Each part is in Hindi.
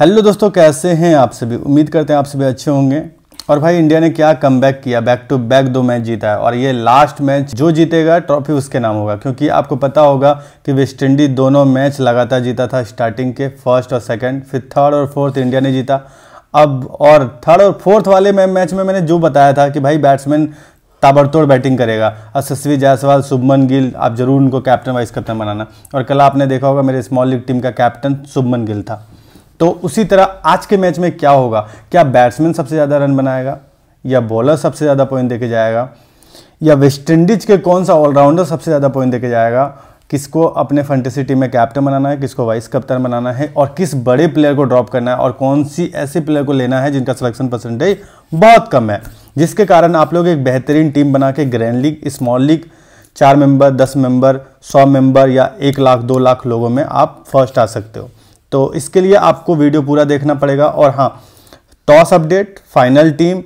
हेलो दोस्तों कैसे हैं आप सभी उम्मीद करते हैं आप सभी अच्छे होंगे और भाई इंडिया ने क्या कम बैक किया बैक टू बैक दो मैच जीता है और ये लास्ट मैच जो जीतेगा ट्रॉफी उसके नाम होगा क्योंकि आपको पता होगा कि वेस्ट इंडीज दोनों मैच लगातार जीता था स्टार्टिंग के फर्स्ट और सेकंड फिर थर्ड और फोर्थ इंडिया ने जीता अब और थर्ड और फोर्थ वाले मैच में मैंने जो बताया था कि भाई बैट्समैन ताबड़तोड़ बैटिंग करेगा अशस्वी जायसवाल शुभमन गिल आप जरूर उनको कैप्टन वाइस कैप्टन बनाना और कल आपने देखा होगा मेरे स्मॉल लीग टीम का कैप्टन शुभमन गिल था तो उसी तरह आज के मैच में क्या होगा क्या बैट्समैन सबसे ज़्यादा रन बनाएगा या बॉलर सबसे ज़्यादा पॉइंट देके जाएगा या वेस्टइंडीज के कौन सा ऑलराउंडर सबसे ज़्यादा पॉइंट देके जाएगा किसको अपने फंटेसी टीम में कैप्टन बनाना है किसको वाइस कप्तान बनाना है और किस बड़े प्लेयर को ड्रॉप करना है और कौन सी ऐसे प्लेयर को लेना है जिनका सिलेक्शन परसेंटेज बहुत कम है जिसके कारण आप लोग एक बेहतरीन टीम बना के ग्रैंड लीग स्मॉल लीग चार मेंबर दस मेंबर सौ मेंबर या एक लाख दो लाख लोगों में आप फर्स्ट आ सकते हो तो इसके लिए आपको वीडियो पूरा देखना पड़ेगा और हाँ टॉस अपडेट फाइनल टीम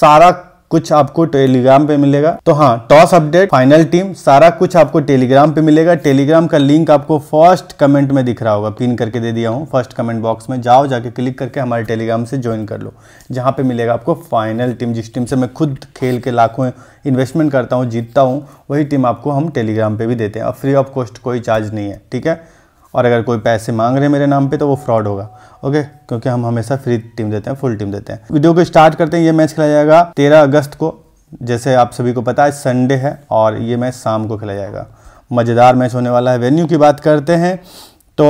सारा कुछ आपको टेलीग्राम पे मिलेगा तो हाँ टॉस अपडेट फाइनल टीम सारा कुछ आपको टेलीग्राम पे मिलेगा टेलीग्राम का लिंक आपको फर्स्ट कमेंट में दिख रहा होगा पिन करके दे दिया हूँ फर्स्ट कमेंट बॉक्स में जाओ जाके क्लिक करके हमारे टेलीग्राम से ज्वाइन कर लो जहाँ पे मिलेगा आपको फाइनल टीम जिस टीम से मैं खुद खेल के लाखों इन्वेस्टमेंट करता हूँ जीतता हूँ वही टीम आपको हम टेलीग्राम पर भी देते हैं और फ्री ऑफ कॉस्ट कोई चार्ज नहीं है ठीक है और अगर कोई पैसे मांग रहे हैं मेरे नाम पे तो वो फ्रॉड होगा ओके क्योंकि हम हमेशा फ्री टीम देते हैं फुल टीम देते हैं वीडियो को स्टार्ट करते हैं ये मैच खेला जाएगा तेरह अगस्त को जैसे आप सभी को पता है संडे है और ये मैच शाम को खेला जाएगा मज़ेदार मैच होने वाला है वेन्यू की बात करते हैं तो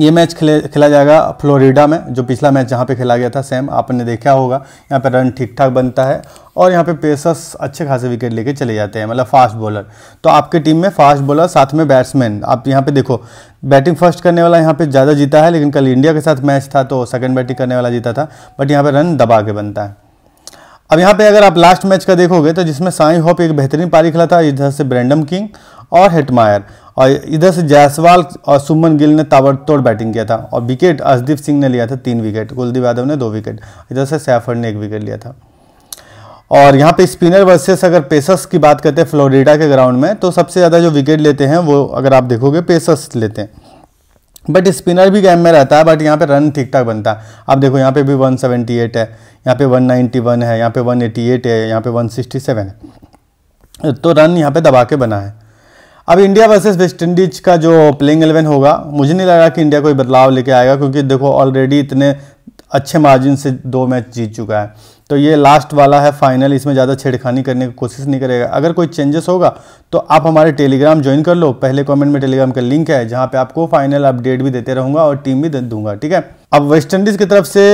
ये मैच खेले खेला जाएगा फ्लोरिडा में जो पिछला मैच जहाँ पे खेला गया था सेम आपने देखा होगा यहाँ पर रन ठीक ठाक बनता है और यहाँ पे पेसर्स अच्छे खासे विकेट लेके चले जाते हैं मतलब फास्ट बॉलर तो आपके टीम में फास्ट बॉलर साथ में बैट्समैन आप यहाँ पे देखो बैटिंग फर्स्ट करने वाला यहाँ पे ज़्यादा जीता है लेकिन कल इंडिया के साथ मैच था तो सेकंड बैटिंग करने वाला जीता था बट यहाँ पर रन दबा के बनता है अब यहाँ पर अगर आप लास्ट मैच का देखोगे तो जिसमें साई होप एक बेहतरीन पारी खिला था इधर से ब्रैंडम किंग और हेटमायर और इधर से जायसवाल और सुमन गिल ने ताबड़तोड़ बैटिंग किया था और विकेट अजदीप सिंह ने लिया था तीन विकेट कुलदीप यादव ने दो विकेट इधर से सैफर ने एक विकेट लिया था और यहाँ पे स्पिनर वर्सेस अगर पेसर्स की बात करते हैं फ्लोरिडा के ग्राउंड में तो सबसे ज़्यादा जो विकेट लेते हैं वो अगर आप देखोगे पेसस लेते हैं बट स्पिनर भी गेम में रहता है बट यहाँ पे रन ठीक ठाक बनता है आप देखो यहाँ पे भी 178 है यहाँ पे 191 है यहाँ पे 188 है यहाँ पे 167 है तो रन यहाँ पे दबा के बना है अब इंडिया वर्सेस वेस्ट इंडीज का जो प्लेइंग एलेवन होगा मुझे नहीं लग रहा कि इंडिया कोई बदलाव लेके आएगा क्योंकि देखो ऑलरेडी इतने अच्छे मार्जिन से दो मैच जीत चुका है तो ये लास्ट वाला है फाइनल इसमें ज़्यादा छेड़खानी करने की कोशिश नहीं करेगा अगर कोई चेंजेस होगा तो आप हमारे टेलीग्राम ज्वाइन कर लो पहले कमेंट में टेलीग्राम का लिंक है जहाँ पे आपको फाइनल अपडेट भी देते रहूँगा और टीम भी दे दूंगा ठीक है अब वेस्ट इंडीज़ की तरफ से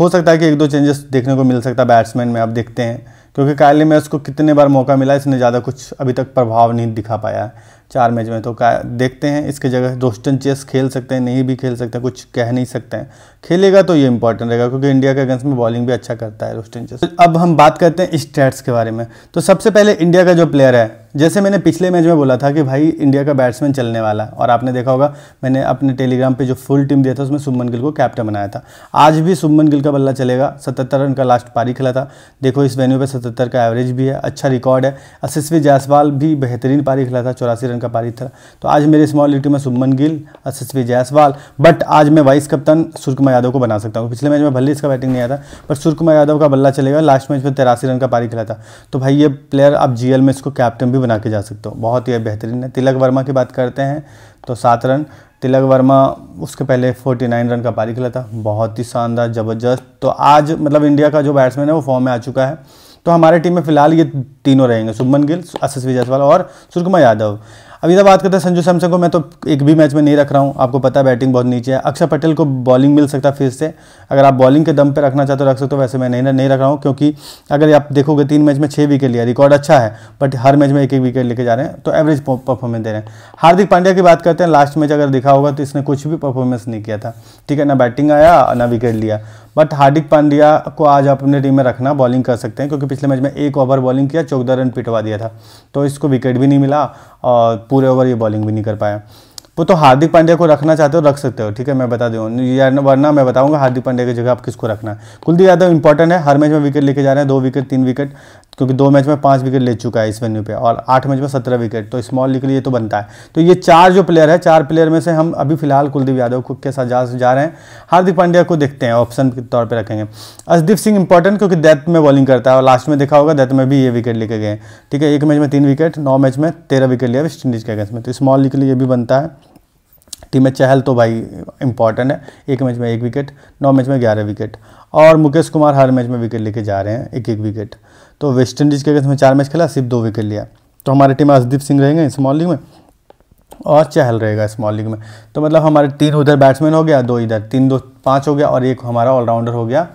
हो सकता है कि एक दो चेंजेस देखने को मिल सकता है बैट्समैन में आप देखते हैं क्योंकि कायले मैच को कितने बार मौका मिला इसने ज़्यादा कुछ अभी तक प्रभाव नहीं दिखा पाया है चार मैच में तो क्या देखते हैं इसके जगह रोस्टन चेस खेल सकते हैं नहीं भी खेल सकते हैं कुछ कह नहीं सकते हैं खेलेगा तो ये इंपॉर्टेंट रहेगा क्योंकि इंडिया के अगेंस्ट में बॉलिंग भी अच्छा करता है रोस्टन चेस अब हम बात करते हैं स्टैट्स के बारे में तो सबसे पहले इंडिया का जो प्लेयर है जैसे मैंने पिछले मैच में बोला था कि भाई इंडिया का बैट्समैन चलने वाला है और आपने देखा होगा मैंने अपने टेलीग्राम पे जो फुल टीम दिया था उसमें सुमन गिल को कैप्टन बनाया था आज भी सुमन गिल का बल्ला चलेगा सतहत्तर रन का लास्ट पारी खेला था देखो इस वेन्यू पर सतहत्तर का एवरेज भी है अच्छा रिकॉर्ड है अशस्वी जायसवाल भी बेहतरीन पारी खेला था चौरासी रन का पारी था तो आज मेरे स्मॉल टीम में सुमन गिल अशस्वी जायसवाल बट आज मैं वाइस कप्तान सुरकुमा यादव को बना सकता हूँ पिछले मैच में भले इसका बैटिंग नहीं आया था बट सुरकुमा यादव का बल्ला चलेगा लास्ट मैच में तिरासी रन का पारी खेला था तो भाई ये प्लेयर अब जी में इसको कैप्टन भी बना के जा सकते हो बहुत ही बेहतरीन है तिलक वर्मा की बात करते हैं तो सात रन तिलक वर्मा उसके पहले 49 रन का पारी खेला था बहुत ही शानदार ज़बरदस्त तो आज मतलब इंडिया का जो बैट्समैन है वो फॉर्म में आ चुका है तो हमारे टीम में फिलहाल ये तीनों रहेंगे शुभमन गिल अशस्वी जायसवाल और सुरकुमा यादव अब इधर तो बात करते हैं संजू सैमसंग को मैं तो एक भी मैच में नहीं रख रहा हूँ आपको पता है बैटिंग बहुत नीचे है अक्षर पटेल को बॉलिंग मिल सकता है फिर से अगर आप बॉलिंग के दम पर रखना चाहते हो रख सकते हो वैसे मैं नहीं नहीं रख रहा हूँ क्योंकि अगर आप देखोगे तीन मैच में छः विकेट लिया रिकॉर्ड अच्छा है बट हर मैच में एक एक विकेट लेके जा रहे हैं तो एवरेज परफॉर्मेंस दे रहे हैं हार्दिक पांड्या की बात करते हैं लास्ट मैच अगर दिखा होगा तो इसने कुछ भी परफॉर्मेंस नहीं किया था ठीक है ना बैटिंग आया ना विकेट लिया बट हार्दिक पांड्या को आज आप अपने टीम में रखना बॉलिंग कर सकते हैं क्योंकि पिछले मैच में एक ओवर बॉलिंग किया चौदह रन पिटवा दिया था तो इसको विकेट भी नहीं मिला और पूरे ओवर ये बॉलिंग भी नहीं कर पाया वो तो हार्दिक पांड्या को रखना चाहते हो रख सकते हो ठीक है मैं बता दूँ वरना मैं बताऊंगा हार्दिक पांड्या की जगह आप किसको रखना है कुलदीप यादव इंपॉर्टेंट है हर मैच में विकेट लेके जा रहे हैं दो विकेट तीन विकेट क्योंकि दो मैच में पाँच विकेट ले चुका है इस वेन्यू पे और आठ मैच में सत्रह विकेट तो स्मॉल लीग के लिए तो बनता है तो ये चार जो प्लेयर है चार प्लेयर में से हम अभी फिलहाल कुलदीप यादव को के साथ जा, जा रहे हैं हार्दिक पांड्या को देखते हैं ऑप्शन के तौर पर रखेंगे असदीप सिंह इंपॉर्टेंट क्योंकि डेथ में बॉलिंग करता है और लास्ट में देखा होगा डेथ में भी ये विकेट लेके गए ठीक है एक मैच में तीन विकेट नौ मैच में तेरह विकेट लिया वेस्ट इंडीज के अगेंस्ट में तो स्मॉल लीग के लिए भी बनता है टीम में चहल तो भाई इंपॉर्टेंट है एक मैच में एक विकेट नौ मैच में ग्यारह विकेट और मुकेश कुमार हर मैच में विकेट लेके जा रहे हैं एक एक विकेट तो वेस्ट इंडीज़ के अगेंस्ट में चार मैच खेला सिर्फ दो विकेट लिया तो हमारी टीम में अर्शदीप सिंह रहेंगे स्मॉल लीग में और चहल रहेगा स्मॉल लीग में तो मतलब हमारे तीन उधर बैट्समैन हो गया दो इधर तीन दो पाँच हो गया और एक हमारा ऑलराउंडर हो गया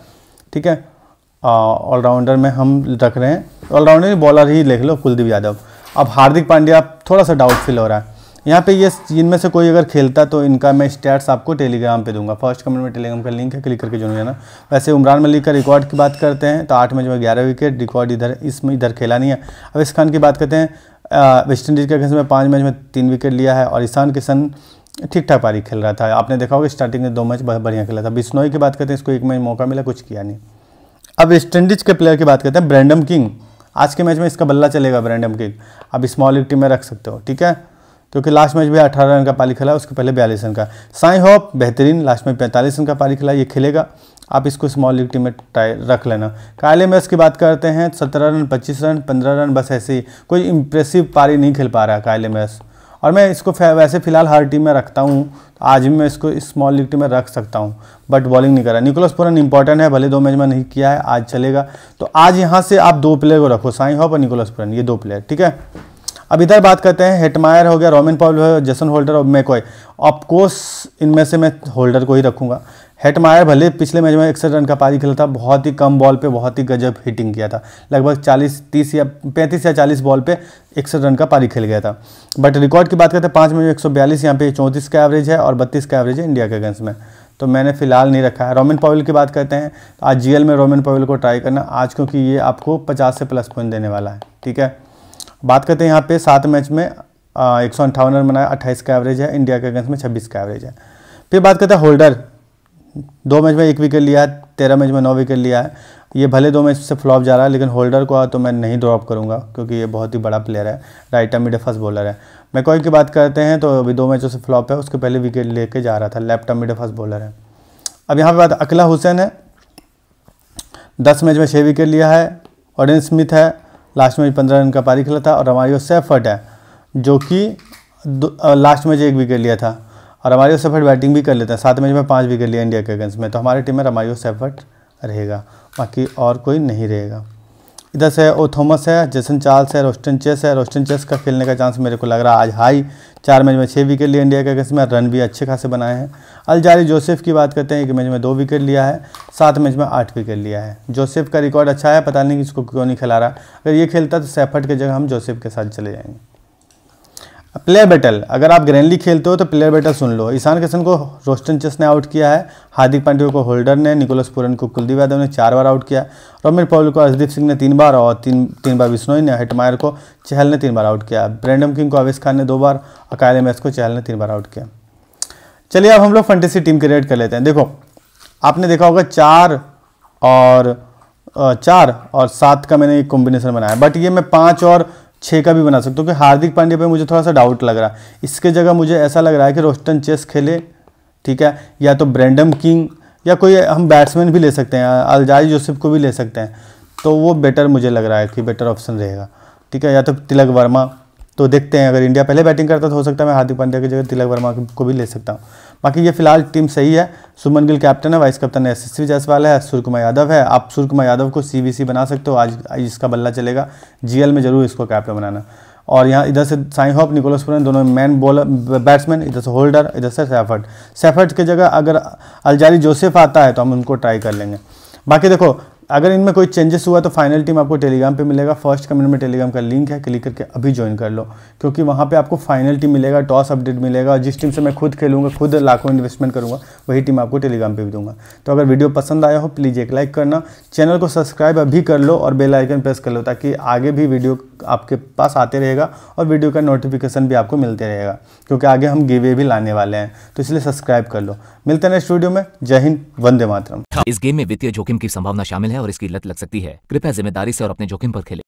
ठीक है ऑलराउंडर में हम रख रहे हैं ऑलराउंडर बॉलर ही लिख लो कुलदीप यादव अब हार्दिक पांड्या थोड़ा सा डाउट फील हो रहा है यहाँ पे ये इनमें से कोई अगर खेलता तो इनका मैं स्टैट्स आपको टेलीग्राम पे दूंगा फर्स्ट कमेंट में टेलीग्राम का लिंक है क्लिक करके जुड़ जाना वैसे उमरान मलिक का रिकॉर्ड की बात करते हैं तो आठ मैच में ग्यारह विकेट रिकॉर्ड इधर इसमें इधर खेला नहीं है इस खान की बात करते हैं वेस्ट इंडीज़ के अगेंस्ट में पाँच मैच में तीन विकेट लिया है और ईशान किशन ठीक ठाक पारी खेल रहा था आपने देखा होगा स्टार्टिंग में दो मैच बहुत बढ़िया खेला था बिश्नोई की बात करते हैं इसको एक मैच मौका मिला कुछ किया नहीं अब वेस्ट इंडीज़ के प्लेयर की बात करते हैं ब्रैंडम किंग आज के मैच में इसका बल्ला चलेगा ब्रैंडम किंग आप स्मॉल टीम में रख सकते हो ठीक है क्योंकि लास्ट मैच भी अठारह रन का पारी खेला उसके पहले बयालीस रन का साई होप बेहतरीन लास्ट में पैंतालीस रन का पारी खेला ये खेलेगा आप इसको स्मॉल लीग टीम में ट्राई रख लेना काले मैच की बात करते हैं सत्रह रन पच्चीस रन पंद्रह रन बस ऐसे ही कोई इम्प्रेसिव पारी नहीं खेल पा रहा काले मैच और मैं इसको वैसे फिलहाल हर टीम में रखता हूँ तो आज भी मैं इसको स्मॉल लीग टीम में रख सकता हूँ बट बॉलिंग नहीं कर रहा निकोलस पुरन इंपॉर्टेंट है भले दो मैच में नहीं किया है आज चलेगा तो आज यहाँ से आप दो प्लेयर को रखो साई हॉप और निकोलस पुरन ये दो प्लेयर ठीक है अब इधर बात करते हैं हेटमायर हो गया रोमिन पॉल हो जसन होल्डर और मेकोय ऑफकोर्स इनमें से मैं होल्डर को ही रखूँगा हेटमायर भले पिछले मैच में इकसठ रन का पारी खेला था बहुत ही कम बॉल पे बहुत ही गजब हिटिंग किया था लगभग 40 30 या 35 या 40 बॉल पे इकसठ रन का पारी खेल गया था बट रिकॉर्ड की बात करते हैं पाँच में एक सौ बयालीस यहाँ पे चौंतीस का एवरेज है और बत्तीस का एवरेज है इंडिया के अगेंस्ट में तो मैंने फिलहाल नहीं रखा है रोमिन पॉवल की बात करते हैं तो आज जीएल में रोमिन पॉवल को ट्राई करना आज क्योंकि ये आपको पचास से प्लस पॉइंट देने वाला है ठीक है बात करते हैं यहाँ पे सात मैच में एक सौ अंठावन रन बनाया अट्ठाईस का एवरेज है इंडिया के अगेंस्ट में छब्बीस का एवरेज है फिर बात करते हैं होल्डर दो मैच में एक विकेट लिया है तेरह मैच में नौ विकेट लिया है ये भले दो मैच से फ्लॉप जा रहा है लेकिन होल्डर को तो मैं नहीं ड्रॉप करूंगा क्योंकि ये बहुत ही बड़ा प्लेयर है राइट मिड फर्स्ट बॉलर है मैकॉय की बात करते हैं तो अभी दो मैचों से फ्लॉप है उसके पहले विकेट लेके जा रहा था लेफ्ट मिडे फर्स्ट बॉलर है अब यहाँ पर बात अकला हुसैन है दस मैच में छः विकेट लिया है ऑडन स्मिथ है लास्ट में पंद्रह रन का पारी खेला था और हमारी सेफर्ट है जो कि लास्ट मैच एक विकेट लिया था और हमारी सेफर्ट बैटिंग भी कर लेता है सात मैच में पाँच विकेट लिया इंडिया के अगेंस्ट में तो हमारे टीम में रमायो सेफर्ट रहेगा बाकी और कोई नहीं रहेगा इधर से ओ थॉमस है जैसन चार्ल्स है रोस्टन चेस है रोस्टन चेस का खेलने का चांस मेरे को लग रहा है आज हाई चार मैच में छः विकेट लिए इंडिया के अगस्त में रन भी अच्छे खासे बनाए हैं अलजारी जोसेफ की बात करते हैं एक मैच में दो विकेट लिया है सात मैच में आठ विकेट लिया है जोसेफ का रिकॉर्ड अच्छा है पता नहीं कि इसको क्यों नहीं खिला रहा अगर ये खेलता तो सैफट की जगह हम जोसेफ के साथ चले जाएंगे प्लेयर बैटल अगर आप ग्रैंडली खेलते हो तो प्लेयर बैटल सुन लो ईशान किशन को रोस्टन चेस ने आउट किया है हार्दिक पांड्या को होल्डर ने निकोलस पुरन को कुलदीप यादव ने चार बार आउट किया रोमिर पॉल को अजदीप सिंह ने तीन बार और तीन तीन बार बिश्नोई ने हेटमायर को चहल ने तीन बार आउट किया ब्रैंडम किंग को आवेश खान ने दो बार अकाले कायले मैच को चहल ने तीन बार आउट किया चलिए अब हम लोग फंटेसी टीम क्रिएट कर लेते हैं देखो आपने देखा होगा चार और चार और सात का मैंने एक कॉम्बिनेशन बनाया बट ये मैं पाँच और छः का भी बना सकते हो क्योंकि हार्दिक पांड्या पे मुझे थोड़ा सा डाउट लग रहा है इसके जगह मुझे ऐसा लग रहा है कि रोस्टन चेस खेले ठीक है या तो ब्रैंडम किंग या कोई हम बैट्समैन भी ले सकते हैं अलजाज जोसेफ को भी ले सकते हैं तो वो बेटर मुझे लग रहा है कि बेटर ऑप्शन रहेगा ठीक है या तो तिलक वर्मा तो देखते हैं अगर इंडिया पहले बैटिंग करता तो हो सकता है मैं हार्दिक पांड्या की जगह तिलक वर्मा को भी ले सकता हूँ बाकी ये फिलहाल टीम सही है सुमन गिल कैप्टन है वाइस कप्तान एस जायसवाल है कुमार यादव है आप कुमार यादव को सी बना सकते हो आज इसका बल्ला चलेगा जी में जरूर इसको कैप्टन बनाना और यहाँ इधर से साई होप निकोलस पुरन दोनों मैन बॉलर बैट्समैन इधर से होल्डर इधर से सैफर्ट सैफर्ट की जगह अगर अलजारी जोसेफ आता है तो हम उनको ट्राई कर लेंगे बाकी देखो अगर इनमें कोई चेंजेस हुआ तो फाइनल टीम आपको टेलीग्राम पे मिलेगा फर्स्ट कमेंट में टेलीग्राम का लिंक है क्लिक करके अभी ज्वाइन कर लो क्योंकि वहाँ पे आपको फाइनल टीम मिलेगा टॉस अपडेट मिलेगा जिस टीम से मैं खुद खेलूँगा खुद लाखों इन्वेस्टमेंट करूँगा वही टीम आपको टेलीग्राम पर भी दूंगा तो अगर वीडियो पसंद आया हो प्लीज़ एक लाइक करना चैनल को सब्सक्राइब अभी कर लो और बेलाइकन प्रेस कर लो ताकि आगे भी वीडियो आपके पास आते रहेगा और वीडियो का नोटिफिकेशन भी आपको मिलते रहेगा क्योंकि आगे हम गिवे भी लाने वाले हैं तो इसलिए सब्सक्राइब कर लो मिलते हैं स्टूडियो में जय हिंद वंदे मातरम हाँ, इस गेम में वित्तीय जोखिम की संभावना शामिल है और इसकी लत लग सकती है कृपया जिम्मेदारी से और अपने जोखिम पर खेले